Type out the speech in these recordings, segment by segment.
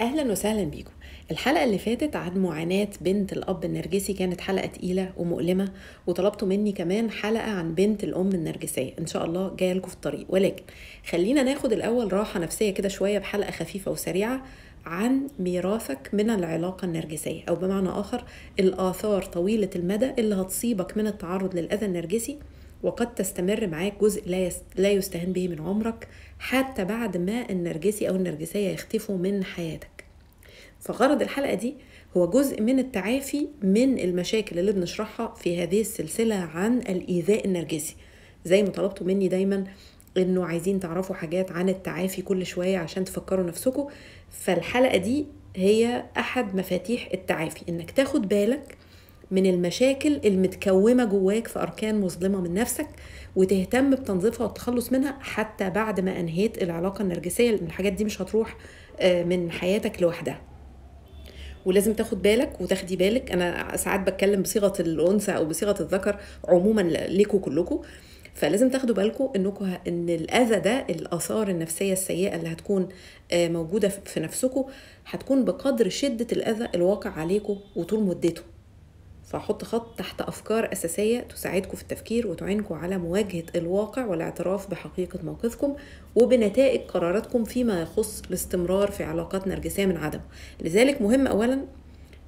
اهلا وسهلا بيكم الحلقه اللي فاتت عن معاناه بنت الاب النرجسي كانت حلقه تقيله ومؤلمه وطلبتوا مني كمان حلقه عن بنت الام النرجسيه ان شاء الله جايه لكم في الطريق ولكن خلينا ناخد الاول راحه نفسيه كده شويه بحلقه خفيفه وسريعه عن ميراثك من العلاقه النرجسيه او بمعنى اخر الاثار طويله المدى اللي هتصيبك من التعرض للاذى النرجسي وقد تستمر معاك جزء لا يستهان به من عمرك حتى بعد ما النرجسي أو النرجسية يختفوا من حياتك فغرض الحلقة دي هو جزء من التعافي من المشاكل اللي بنشرحها في هذه السلسلة عن الإيذاء النرجسي زي ما طلبتوا مني دايما انه عايزين تعرفوا حاجات عن التعافي كل شوية عشان تفكروا نفسكم فالحلقة دي هي أحد مفاتيح التعافي إنك تاخد بالك من المشاكل المتكومة جواك في أركان مظلمة من نفسك وتهتم بتنظيفها والتخلص منها حتى بعد ما انهيت العلاقه النرجسيه لان الحاجات دي مش هتروح آه، من حياتك لوحدها ولازم تاخد بالك وتاخدي بالك انا ساعات بتكلم بصيغه الانثى او بصيغه الذكر عموما ليكوا كلكوا فلازم تاخدوا بالكم انكم ان الاذى ده الاثار النفسيه السيئه اللي هتكون آه، موجوده في نفسكم هتكون بقدر شده الاذى الواقع عليكم وطول مدته فهحط خط تحت أفكار أساسية تساعدكم في التفكير وتعينكم على مواجهة الواقع والاعتراف بحقيقة موقفكم وبنتائج قراراتكم فيما يخص الاستمرار في علاقات نرجسية من عدمه لذلك مهم أولا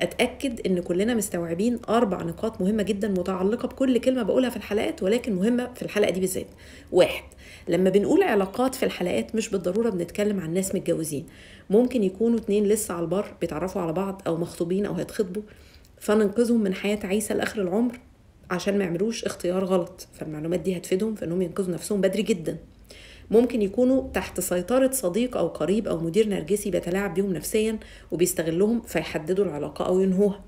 أتأكد إن كلنا مستوعبين أربع نقاط مهمة جدا متعلقة بكل كلمة بقولها في الحلقات ولكن مهمة في الحلقة دي بالذات واحد لما بنقول علاقات في الحلقات مش بالضرورة بنتكلم عن ناس متجوزين ممكن يكونوا اتنين لسه على البر بيتعرفوا على بعض أو مخطوبين أو هيتخطبوا فننقذهم من حياه عيسى لاخر العمر عشان ما يعملوش اختيار غلط فالمعلومات دي هتفيدهم في انهم ينقذوا نفسهم بدري جدا ممكن يكونوا تحت سيطرة صديق أو قريب أو مدير نرجسي بيتلاعب بيهم نفسيا وبيستغلهم فيحددوا العلاقة أو ينهوها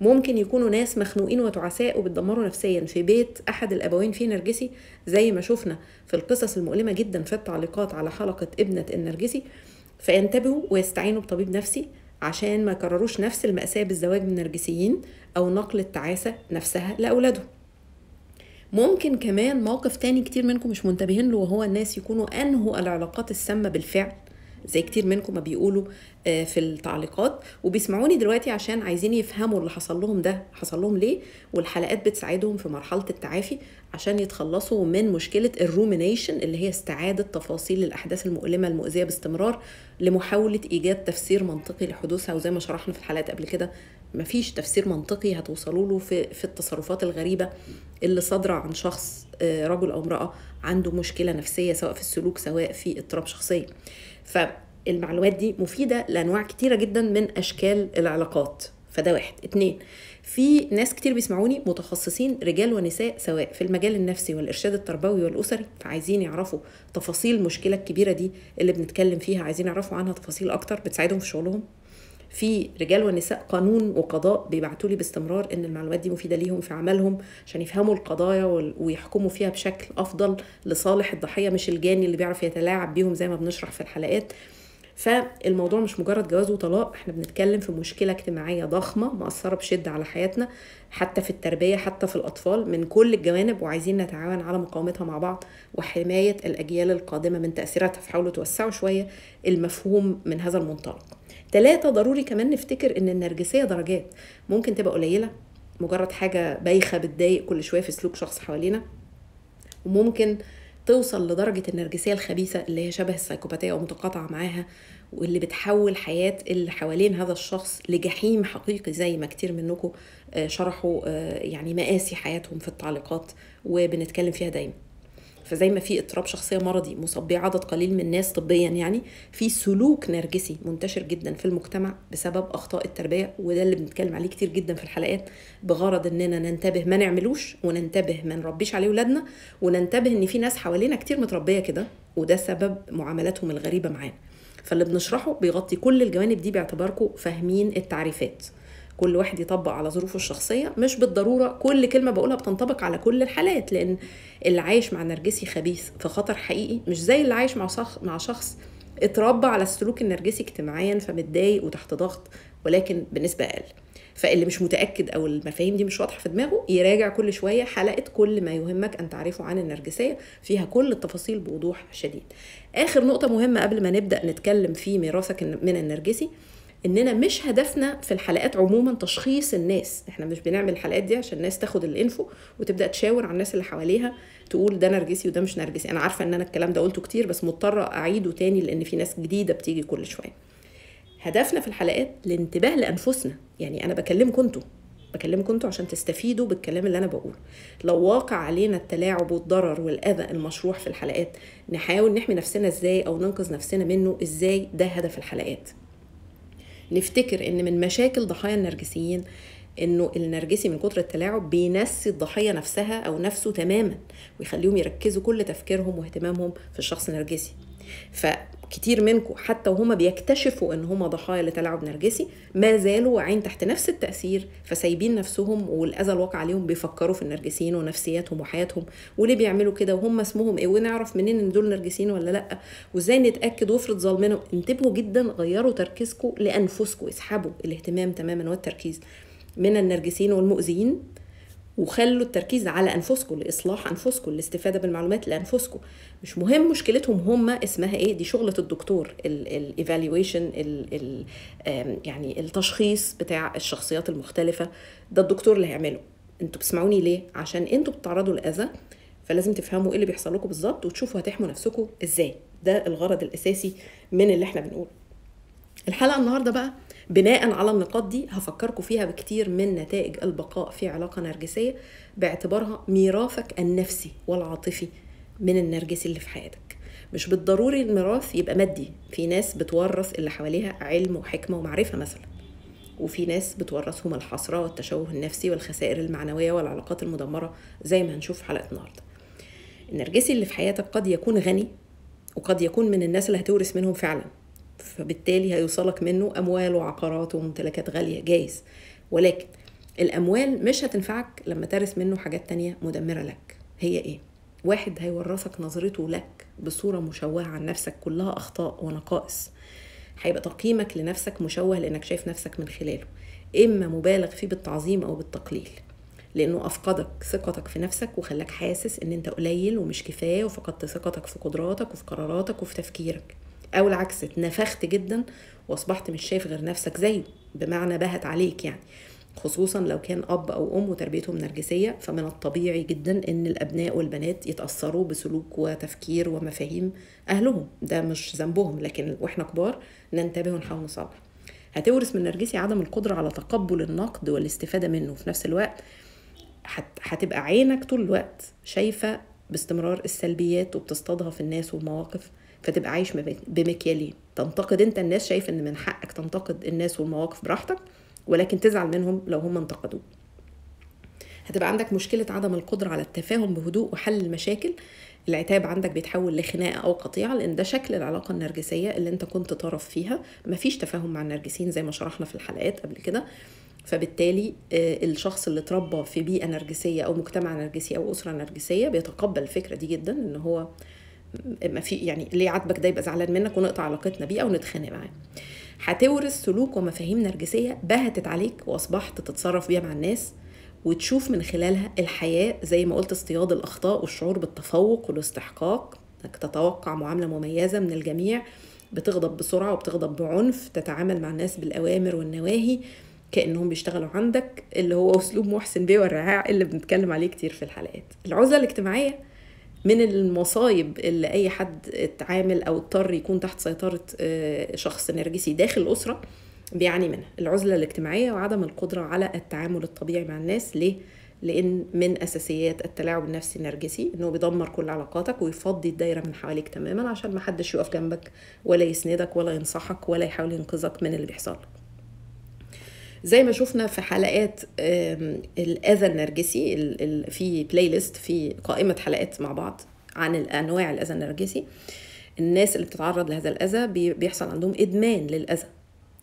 ممكن يكونوا ناس مخنوقين وتعساء وبتدمروا نفسيا في بيت أحد الأبوين فيه نرجسي زي ما شفنا في القصص المؤلمة جدا في التعليقات على حلقة ابنة النرجسي فينتبهوا ويستعينوا بطبيب نفسي عشان ما يكرروش نفس المأساة بالزواج من نرجسيين أو نقل التعاسة نفسها لأولادهم ممكن كمان موقف تاني كتير منكم مش منتبهين له وهو الناس يكونوا أنهوا العلاقات السامة بالفعل زي كتير منكم ما بيقولوا آه، في التعليقات وبيسمعوني دلوقتي عشان عايزين يفهموا اللي حصل لهم ده حصل لهم ليه والحلقات بتساعدهم في مرحله التعافي عشان يتخلصوا من مشكله الرومينيشن اللي هي استعاده تفاصيل الاحداث المؤلمه المؤذيه باستمرار لمحاوله ايجاد تفسير منطقي لحدوثها وزي ما شرحنا في الحلقات قبل كده مفيش تفسير منطقي هتوصلوا له في في التصرفات الغريبه اللي صادره عن شخص آه، رجل او امراه عنده مشكله نفسيه سواء في السلوك سواء في اضطراب شخصيه فالمعلومات دي مفيده لانواع كتيره جدا من اشكال العلاقات فده واحد اتنين في ناس كتير بيسمعوني متخصصين رجال ونساء سواء في المجال النفسي والارشاد التربوي والاسري فعايزين يعرفوا تفاصيل المشكله الكبيره دي اللي بنتكلم فيها عايزين يعرفوا عنها تفاصيل اكتر بتساعدهم في شغلهم في رجال ونساء قانون وقضاء بيبعتوا لي باستمرار ان المعلومات دي مفيده ليهم في عملهم عشان يفهموا القضايا ويحكموا فيها بشكل افضل لصالح الضحيه مش الجاني اللي بيعرف يتلاعب بيهم زي ما بنشرح في الحلقات فالموضوع مش مجرد جواز وطلاق احنا بنتكلم في مشكلة اجتماعية ضخمة مأثرة بشدة على حياتنا حتى في التربية حتى في الأطفال من كل الجوانب وعايزين نتعاون على مقاومتها مع بعض وحماية الأجيال القادمة من تأثيراتها فحاولوا توسعوا شوية المفهوم من هذا المنطلق ثلاثة ضروري كمان نفتكر ان النرجسية درجات ممكن تبقى قليلة مجرد حاجة بايخة بتضايق كل شوية في سلوك شخص حوالينا وممكن توصل لدرجة النرجسية الخبيثة اللي هي شبه السايكوباتية ومتقاطعة معاها واللي بتحول حياة اللي حوالين هذا الشخص لجحيم حقيقي زي ما كتير منكم آه، شرحوا آه، يعني مآسي حياتهم في التعليقات وبنتكلم فيها دايما فزي ما في اضطراب شخصيه مرضي مصاب به عدد قليل من الناس طبيا يعني في سلوك نرجسي منتشر جدا في المجتمع بسبب اخطاء التربيه وده اللي بنتكلم عليه كتير جدا في الحلقات بغرض اننا ننتبه ما نعملوش وننتبه ما نربيش عليه ولادنا وننتبه ان في ناس حوالينا كتير متربيه كده وده سبب معاملاتهم الغريبه معانا فاللي بنشرحه بيغطي كل الجوانب دي باعتباركم فاهمين التعريفات كل واحد يطبق على ظروفه الشخصيه مش بالضروره كل كلمه بقولها بتنطبق على كل الحالات لان اللي عايش مع نرجسي خبيث في خطر حقيقي مش زي اللي عايش مع شخص مع شخص اتربى على السلوك النرجسي اجتماعيا فمتضايق وتحت ضغط ولكن بنسبه اقل فاللي مش متاكد او المفاهيم دي مش واضحه في دماغه يراجع كل شويه حلقه كل ما يهمك ان تعرفه عن النرجسيه فيها كل التفاصيل بوضوح شديد اخر نقطه مهمه قبل ما نبدا نتكلم في ميراثك من النرجسي اننا مش هدفنا في الحلقات عموما تشخيص الناس احنا مش بنعمل الحلقات دي عشان الناس تاخد الانفو وتبدا تشاور على الناس اللي حواليها تقول ده نرجسي وده مش نرجسي انا عارفه ان انا الكلام ده قلته كتير بس مضطره اعيده تاني لان في ناس جديده بتيجي كل شويه هدفنا في الحلقات الانتباه لانفسنا يعني انا بكلمكم انتوا بكلمكم انتوا عشان تستفيدوا بالكلام اللي انا بقوله لو واقع علينا التلاعب والضرر والاذى المشروع في الحلقات نحاول نحمي نفسنا ازاي او ننقذ نفسنا منه ازاي ده هدف الحلقات نفتكر ان من مشاكل ضحايا النرجسيين انه النرجسي من كتر التلاعب بينسي الضحيه نفسها او نفسه تماما ويخليهم يركزوا كل تفكيرهم واهتمامهم في الشخص النرجسي كتير منكم حتى وهما بيكتشفوا ان هما ضحايا لتلاعب نرجسي ما زالوا عين تحت نفس التاثير فسايبين نفسهم والاذى الواقع عليهم بيفكروا في النرجسيين ونفسياتهم وحياتهم وليه بيعملوا كده وهم اسمهم ايه ونعرف منين ان دول نرجسيين ولا لا وازاي نتاكد وافرض ظلمنا انتبهوا جدا غيروا تركيزكم لانفسكم اسحبوا الاهتمام تماما والتركيز من النرجسيين والمؤذيين وخلوا التركيز على انفسكم لاصلاح انفسكم الاستفاده بالمعلومات لانفسكم مش مهم مشكلتهم هم اسمها ايه دي شغله الدكتور الايفالويشن يعني التشخيص بتاع الشخصيات المختلفه ده الدكتور اللي هيعمله انتوا بتسمعوني ليه عشان انتوا بتتعرضوا لاذى فلازم تفهموا ايه اللي بيحصل لكم بالظبط وتشوفوا هتحموا نفسكم ازاي ده الغرض الاساسي من اللي احنا بنقوله الحلقه النهارده بقى بناء على النقاط دي هفكركم فيها بكتير من نتائج البقاء في علاقه نرجسيه باعتبارها ميراثك النفسي والعاطفي من النرجسي اللي في حياتك مش بالضروري الميراث يبقى مادي في ناس بتورث اللي حواليها علم وحكمه ومعرفه مثلا وفي ناس بتورثهم الحسره والتشوه النفسي والخسائر المعنويه والعلاقات المدمره زي ما هنشوف حلقه النهارده النرجسي اللي في حياتك قد يكون غني وقد يكون من الناس اللي هتورث منهم فعلا فبالتالي هيوصلك منه اموال وعقارات وممتلكات غاليه جايز ولكن الاموال مش هتنفعك لما ترث منه حاجات تانية مدمره لك هي ايه واحد هيورثك نظرته لك بصوره مشوهه عن نفسك كلها اخطاء ونقائص هيبقى تقييمك لنفسك مشوه لانك شايف نفسك من خلاله اما مبالغ فيه بالتعظيم او بالتقليل لانه افقدك ثقتك في نفسك وخلاك حاسس ان انت قليل ومش كفايه وفقدت ثقتك في قدراتك وفي قراراتك وفي تفكيرك او العكس اتنفخت جدا واصبحت مش شايف غير نفسك زيه بمعنى بهت عليك يعني خصوصا لو كان اب او ام وتربيتهم نرجسيه فمن الطبيعي جدا ان الابناء والبنات يتاثروا بسلوك وتفكير ومفاهيم اهلهم ده مش ذنبهم لكن واحنا كبار ننتبه ونحاول نصلح هتورث من نرجسي عدم القدره على تقبل النقد والاستفاده منه في نفس الوقت هتبقى عينك طول الوقت شايفه باستمرار السلبيات وبتصطادها في الناس والمواقف فتبقى عايش بمكيالين تنتقد انت الناس شايف ان من حقك تنتقد الناس والمواقف براحتك ولكن تزعل منهم لو هم انتقدوك هتبقى عندك مشكله عدم القدره على التفاهم بهدوء وحل المشاكل العتاب عندك بيتحول لخناقه او قطيعه لان ده شكل العلاقه النرجسيه اللي انت كنت طرف فيها مفيش تفاهم مع النرجسيين زي ما شرحنا في الحلقات قبل كده فبالتالي آه، الشخص اللي اتربى في بيئه نرجسيه او مجتمع نرجسي او اسره نرجسيه بيتقبل الفكره دي جدا ان هو ما في يعني ليه عاتبك ده يبقى زعلان منك ونقطع علاقتنا بيه او نتخانق معاه هتورث سلوك ومفاهيم نرجسيه بهتت عليك واصبحت تتصرف بيها مع الناس وتشوف من خلالها الحياه زي ما قلت اصطياد الاخطاء والشعور بالتفوق والاستحقاق انك تتوقع معامله مميزه من الجميع بتغضب بسرعه وبتغضب بعنف تتعامل مع الناس بالاوامر والنواهي كانهم بيشتغلوا عندك اللي هو اسلوب محسن بيه والرعاع اللي بنتكلم عليه كتير في الحلقات العزله الاجتماعيه من المصايب اللي اي حد اتعامل او اضطر يكون تحت سيطره آه، شخص نرجسي داخل الاسره بيعاني منها العزله الاجتماعيه وعدم القدره على التعامل الطبيعي مع الناس ليه لان من اساسيات التلاعب النفسي النرجسي انه بيدمر كل علاقاتك ويفضي الدايره من حواليك تماما عشان ما حدش يقف جنبك ولا يسندك ولا ينصحك ولا يحاول ينقذك من اللي بيحصل لك زي ما شفنا في حلقات الاذى النرجسي في بلاي ليست في قائمه حلقات مع بعض عن انواع الاذى النرجسي الناس اللي بتتعرض لهذا الاذى بيحصل عندهم ادمان للاذى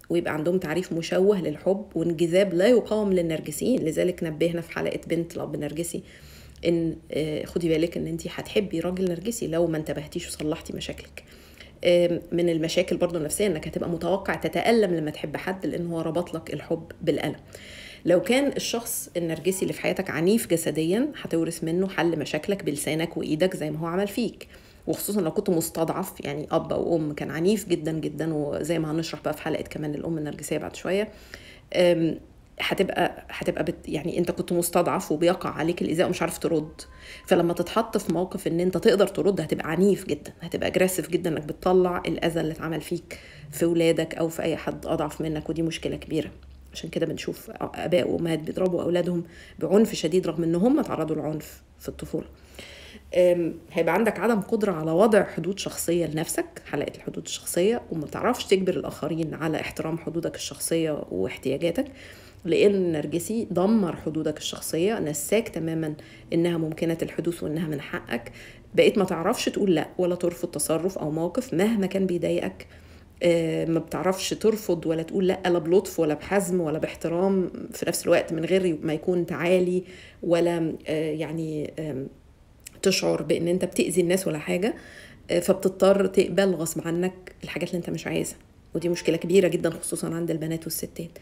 ويبقى عندهم تعريف مشوه للحب وانجذاب لا يقاوم للنرجسيين لذلك نبهنا في حلقه بنت لاب نرجسي ان آه، خدي بالك ان انت هتحبي راجل نرجسي لو ما انتبهتيش وصلحتي مشاكلك من المشاكل برضو النفسية انك هتبقى متوقع تتألم لما تحب حد لان هو ربط لك الحب بالألم لو كان الشخص النرجسي اللي في حياتك عنيف جسديا هتورث منه حل مشاكلك بلسانك وايدك زي ما هو عمل فيك وخصوصا لو كنت مستضعف يعني اب او ام كان عنيف جدا جدا وزي ما هنشرح بقى في حلقه كمان الام النرجسيه بعد شويه هتبقى هتبقى بت يعني انت كنت مستضعف وبيقع عليك الايذاء ومش عارف ترد فلما تتحط في موقف ان انت تقدر ترد هتبقى عنيف جدا هتبقى اجريسيف جدا انك بتطلع الاذى اللي اتعمل فيك في ولادك او في اي حد اضعف منك ودي مشكله كبيره عشان كده بنشوف اباء وامهات بيضربوا اولادهم بعنف شديد رغم ان هم تعرضوا للعنف في الطفوله هيبقى عندك عدم قدرة على وضع حدود شخصية لنفسك حلقة الحدود الشخصية وما تعرفش تجبر الآخرين على احترام حدودك الشخصية واحتياجاتك لان النرجسي دمر حدودك الشخصيه نساك تماما انها ممكنه الحدوث وانها من حقك بقيت ما تعرفش تقول لا ولا ترفض تصرف او موقف مهما كان بيضايقك آه، ما بتعرفش ترفض ولا تقول لا لا بلطف ولا بحزم ولا باحترام في نفس الوقت من غير ما يكون تعالي ولا آه، يعني تشعر بان انت بتاذي الناس ولا حاجه آه، فبتضطر تقبل غصب عنك الحاجات اللي انت مش عايزها ودي مشكله كبيره جدا خصوصا عند البنات والستات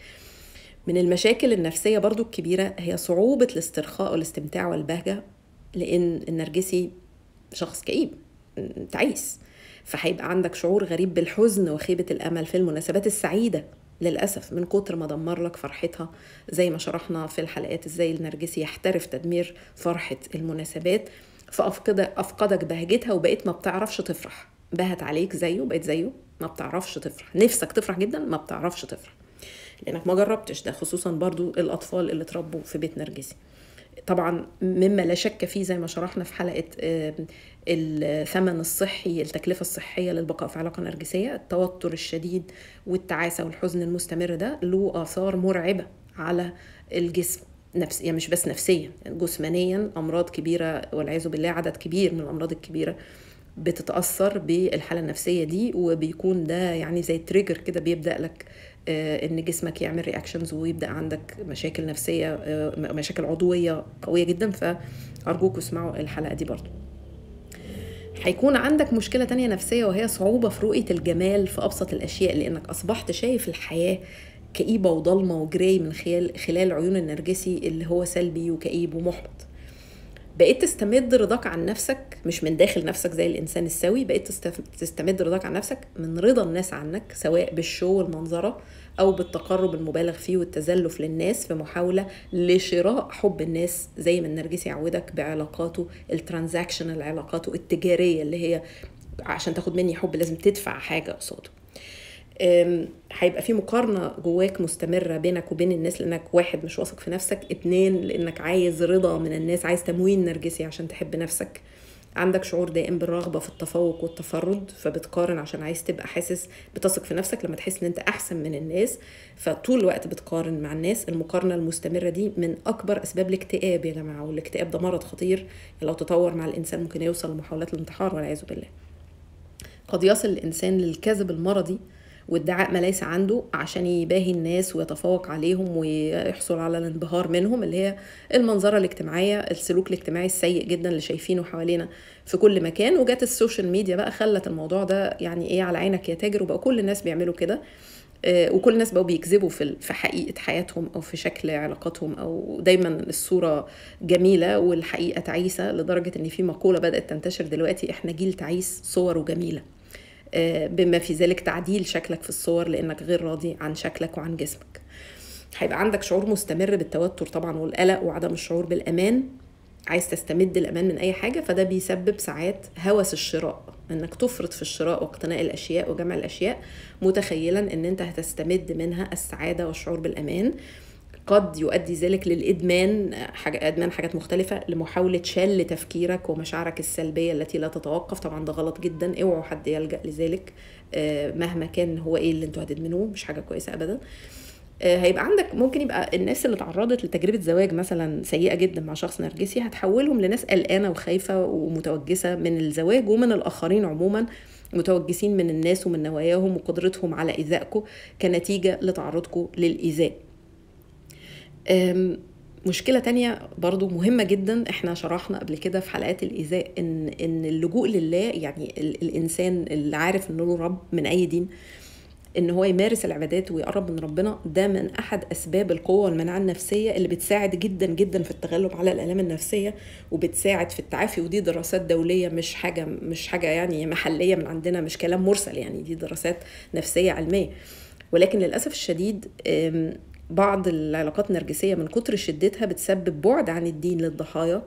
من المشاكل النفسية برضو الكبيرة هي صعوبة الاسترخاء والاستمتاع والبهجة لأن النرجسي شخص كئيب تعيس فهيبقى عندك شعور غريب بالحزن وخيبة الأمل في المناسبات السعيدة للأسف من كتر ما دمر لك فرحتها زي ما شرحنا في الحلقات ازاي النرجسي يحترف تدمير فرحة المناسبات فأفقدك أفقدك بهجتها وبقيت ما بتعرفش تفرح بهت عليك زيه بقيت زيه ما بتعرفش تفرح نفسك تفرح جدا ما بتعرفش تفرح لانك ما جربتش ده خصوصا برضو الاطفال اللي اتربوا في بيت نرجسي طبعا مما لا شك فيه زي ما شرحنا في حلقه الثمن الصحي التكلفه الصحيه للبقاء في علاقه نرجسيه التوتر الشديد والتعاسه والحزن المستمر ده له اثار مرعبه على الجسم نفس يعني مش بس نفسيا جسمانيا امراض كبيره والعياذ بالله عدد كبير من الامراض الكبيره بتتاثر بالحاله النفسيه دي وبيكون ده يعني زي تريجر كده بيبدا لك آه، ان جسمك يعمل رياكشنز ويبدا عندك مشاكل نفسيه آه، مشاكل عضويه قويه جدا فارجوك اسمعوا الحلقه دي برضو هيكون عندك مشكلة تانية نفسية وهي صعوبة في رؤية الجمال في أبسط الأشياء لأنك أصبحت شايف الحياة كئيبة وضلمة وجراي من خلال خلال عيون النرجسي اللي هو سلبي وكئيب ومحبط بقيت تستمد رضاك عن نفسك مش من داخل نفسك زي الانسان السوي بقيت تستمد رضاك عن نفسك من رضا الناس عنك سواء بالشو والمنظره او بالتقرب المبالغ فيه والتزلف للناس في محاوله لشراء حب الناس زي ما النرجسي عودك بعلاقاته الترانزاكشنال علاقاته التجاريه اللي هي عشان تاخد مني حب لازم تدفع حاجه قصاده هيبقى في مقارنه جواك مستمره بينك وبين الناس لانك واحد مش واثق في نفسك اتنين لانك عايز رضا من الناس عايز تموين نرجسي عشان تحب نفسك عندك شعور دائم بالرغبة في التفوق والتفرد فبتقارن عشان عايز تبقى حاسس بتثق في نفسك لما تحس ان انت احسن من الناس فطول الوقت بتقارن مع الناس المقارنة المستمرة دي من اكبر اسباب الاكتئاب يا جماعة والاكتئاب ده مرض خطير لو تطور مع الانسان ممكن يوصل لمحاولات الانتحار والعياذ بالله قد يصل الانسان للكذب المرضي وادعاء ما ليس عنده عشان يباهي الناس ويتفوق عليهم ويحصل على الانبهار منهم اللي هي المنظرة الاجتماعية السلوك الاجتماعي السيء جدا اللي شايفينه حوالينا في كل مكان وجات السوشيال ميديا بقى خلت الموضوع ده يعني ايه على عينك يا تاجر وبقى كل الناس بيعملوا كده آه، وكل الناس بقوا بيكذبوا في في حقيقه حياتهم او في شكل علاقاتهم او دايما الصوره جميله والحقيقه تعيسه لدرجه ان في مقوله بدات تنتشر دلوقتي احنا جيل تعيس صوره جميله بما في ذلك تعديل شكلك في الصور لانك غير راضي عن شكلك وعن جسمك هيبقى عندك شعور مستمر بالتوتر طبعا والقلق وعدم الشعور بالامان عايز تستمد الامان من اي حاجه فده بيسبب ساعات هوس الشراء انك تفرط في الشراء واقتناء الاشياء وجمع الاشياء متخيلا ان انت هتستمد منها السعاده والشعور بالامان قد يؤدي ذلك للادمان حاجة ادمان حاجات مختلفه لمحاوله شل تفكيرك ومشاعرك السلبيه التي لا تتوقف طبعا ده غلط جدا اوعوا حد يلجا لذلك آه، مهما كان هو ايه اللي انتوا هتدمنوه مش حاجه كويسه ابدا آه، هيبقى عندك ممكن يبقى الناس اللي تعرضت لتجربه زواج مثلا سيئه جدا مع شخص نرجسي هتحولهم لناس قلقانه وخايفه ومتوجسه من الزواج ومن الاخرين عموما متوجسين من الناس ومن نواياهم وقدرتهم على ايذائكم كنتيجه لتعرضكم للايذاء مشكله تانية برضو مهمه جدا احنا شرحنا قبل كده في حلقات الايذاء ان ان اللجوء لله يعني الانسان اللي عارف انه له رب من اي دين ان هو يمارس العبادات ويقرب من ربنا ده من احد اسباب القوه والمناعه النفسيه اللي بتساعد جدا جدا في التغلب على الالام النفسيه وبتساعد في التعافي ودي دراسات دوليه مش حاجه مش حاجه يعني محليه من عندنا مش كلام مرسل يعني دي دراسات نفسيه علميه ولكن للاسف الشديد بعض العلاقات النرجسيه من كتر شدتها بتسبب بعد عن الدين للضحايا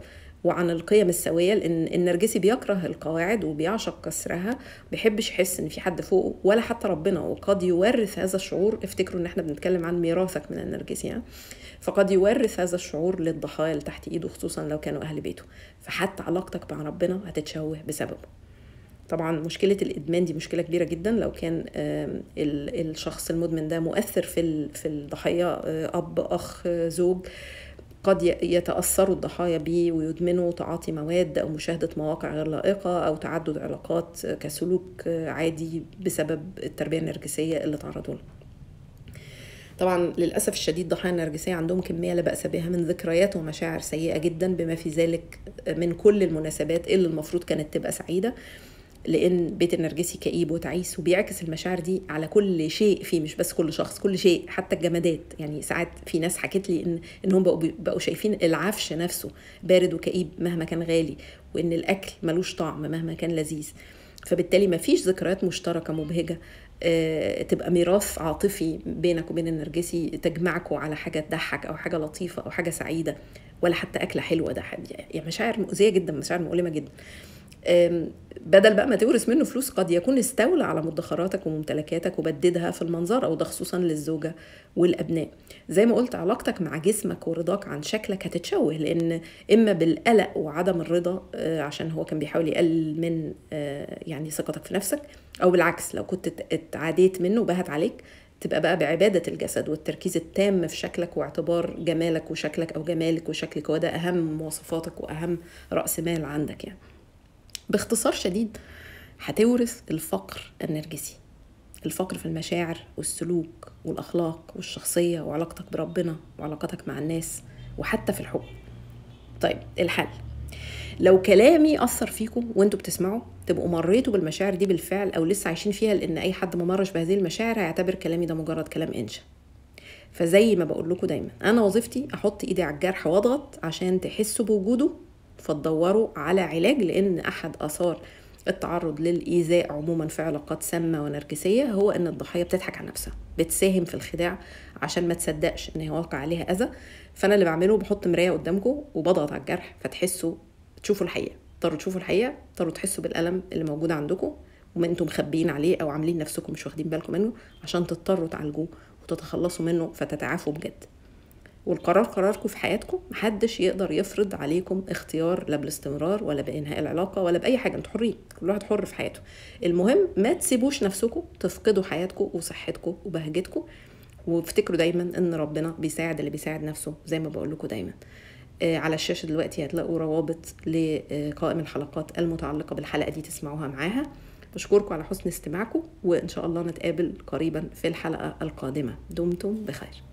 وعن القيم السويه لان النرجسي بيكره القواعد وبيعشق كسرها بيحبش يحس ان في حد فوقه ولا حتى ربنا وقد يورث هذا الشعور افتكروا ان احنا بنتكلم عن ميراثك من النرجسي يعني فقد يورث هذا الشعور للضحايا اللي تحت ايده خصوصا لو كانوا اهل بيته فحتى علاقتك مع ربنا هتتشوه بسببه طبعا مشكله الادمان دي مشكله كبيره جدا لو كان الشخص المدمن ده مؤثر في في الضحيه آه، اب اخ زوج قد يتأثروا الضحايا بيه ويدمنوا تعاطي مواد أو مشاهدة مواقع غير لائقة أو تعدد علاقات كسلوك آه، عادي بسبب التربية النرجسية اللي تعرضوا لها طبعا للأسف الشديد ضحايا النرجسية عندهم كمية لا بأس بها من ذكريات ومشاعر سيئة جدا بما في ذلك من كل المناسبات اللي المفروض كانت تبقى سعيدة آه لان بيت النرجسي كئيب وتعيس وبيعكس المشاعر دي على كل شيء فيه مش بس كل شخص كل شيء حتى الجمادات يعني ساعات في ناس حكت لي ان انهم بقوا بقوا شايفين العفش نفسه بارد وكئيب مهما كان غالي وان الاكل ملوش طعم مهما كان لذيذ فبالتالي مفيش ذكريات مشتركه مبهجه آه، تبقى ميراث عاطفي بينك وبين النرجسي تجمعكوا على حاجه تضحك او حاجه لطيفه او حاجه سعيده ولا حتى اكله حلوه ده يعني مشاعر مؤذيه جدا مشاعر مؤلمه جدا بدل بقى ما تورث منه فلوس قد يكون استولى على مدخراتك وممتلكاتك وبددها في او ده خصوصا للزوجة والأبناء زي ما قلت علاقتك مع جسمك ورضاك عن شكلك هتتشوه لأن إما بالقلق وعدم الرضا آه، عشان هو كان بيحاول يقلل من آه، يعني ثقتك في نفسك أو بالعكس لو كنت اتعاديت منه وبهت عليك تبقى بقى بعبادة الجسد والتركيز التام في شكلك واعتبار جمالك وشكلك أو جمالك وشكلك وده أهم مواصفاتك وأهم رأس مال عندك يعني باختصار شديد هتورث الفقر النرجسي الفقر في المشاعر والسلوك والأخلاق والشخصية وعلاقتك بربنا وعلاقتك مع الناس وحتى في الحب طيب الحل لو كلامي أثر فيكم وانتوا بتسمعوا تبقوا مريتوا بالمشاعر دي بالفعل أو لسه عايشين فيها لأن أي حد ممرش بهذه المشاعر هيعتبر كلامي ده مجرد كلام إنشا فزي ما بقول لكم دايما أنا وظيفتي أحط إيدي على الجرح وأضغط عشان تحسوا بوجوده فتدوروا على علاج لان احد اثار التعرض للايذاء عموما في علاقات سامه ونرجسيه هو ان الضحيه بتضحك على نفسها بتساهم في الخداع عشان ما تصدقش ان هي واقع عليها اذى فانا اللي بعمله بحط مرايه قدامكم وبضغط على الجرح فتحسوا تشوفوا الحقيقه تضطروا تشوفوا الحقيقه تضطروا تحسوا بالالم اللي موجود عندكم وما انتم مخبيين عليه او عاملين نفسكم مش واخدين بالكم منه عشان تضطروا تعالجوه وتتخلصوا منه فتتعافوا بجد والقرار قراركم في حياتكم محدش يقدر يفرض عليكم اختيار لا بالاستمرار ولا بانهاء العلاقه ولا باي حاجه انتوا حرين كل واحد حر في حياته المهم ما تسيبوش نفسكم تفقدوا حياتكم وصحتكم وبهجتكم وافتكروا دايما ان ربنا بيساعد اللي بيساعد نفسه زي ما بقول لكم دايما آه، على الشاشه دلوقتي هتلاقوا روابط لقائم آه، الحلقات المتعلقه بالحلقه دي تسمعوها معاها بشكركم على حسن استماعكم وان شاء الله نتقابل قريبا في الحلقه القادمه دمتم بخير